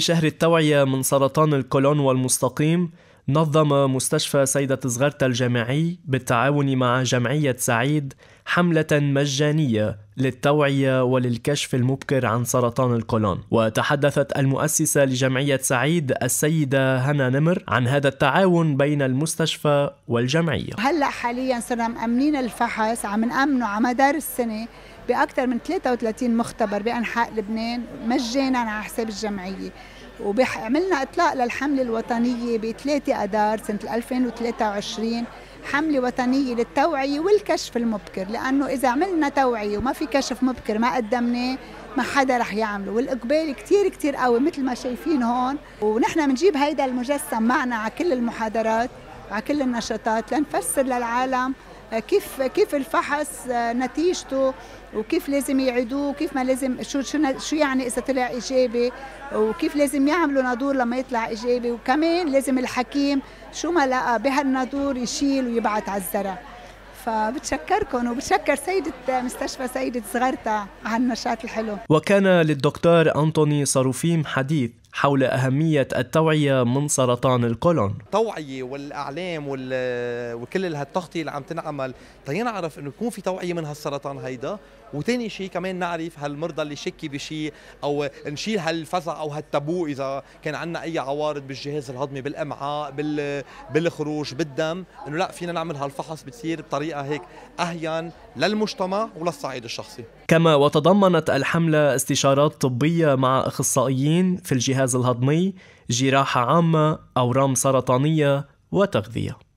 شهر التوعية من سرطان الكولون والمستقيم نظم مستشفى سيدة صغرتا الجامعي بالتعاون مع جمعية سعيد حملة مجانية للتوعية وللكشف المبكر عن سرطان القولون وتحدثت المؤسسة لجمعية سعيد السيدة هنا نمر عن هذا التعاون بين المستشفى والجمعية هلأ حاليا صرنا مأمنين الفحص عم نأمنه على مدار السنة بأكثر من 33 مختبر بأنحاء لبنان مجانا على حساب الجمعية وعملنا اطلاق للحمله الوطنيه ب 3 اذار سنه 2023 حمله وطنيه للتوعيه والكشف المبكر لانه اذا عملنا توعيه وما في كشف مبكر ما قدمناه ما حدا رح يعمله والاقبال كثير كثير قوي مثل ما شايفين هون ونحن بنجيب هيدا المجسم معنا على كل المحاضرات على كل النشاطات لنفسر للعالم كيف كيف الفحص آه، نتيجته وكيف لازم يعيدوه وكيف ما لازم شو شو شو يعني اذا طلع ايجابي وكيف لازم يعملوا نادور لما يطلع ايجابي وكمان لازم الحكيم شو ما لقى بهالنادور يشيل ويبعت على الزرع فبتشكركم وبتشكر سيدة آه، مستشفى سيدة صغرتا على النشاط الحلو وكان للدكتور أنطوني صاروفيم حديث حول أهمية التوعية من سرطان القولون توعية والأعلام وال... وكل هالتغطية اللي عم تنعمل تنعرف أنه يكون في توعية من هالسرطان هيدا وتاني شيء كمان نعرف هالمرضى اللي شكي بشيء او نشيل هالفزع او هالتابو اذا كان عنا اي عوارض بالجهاز الهضمي بالامعاء بال بالخروج بالدم انه لا فينا نعمل هالفحص بتصير بطريقه هيك اهين للمجتمع وللصعيد الشخصي كما وتضمنت الحمله استشارات طبيه مع اخصائيين في الجهاز الجهاز الهضمي جراحة عامة أورام سرطانية وتغذية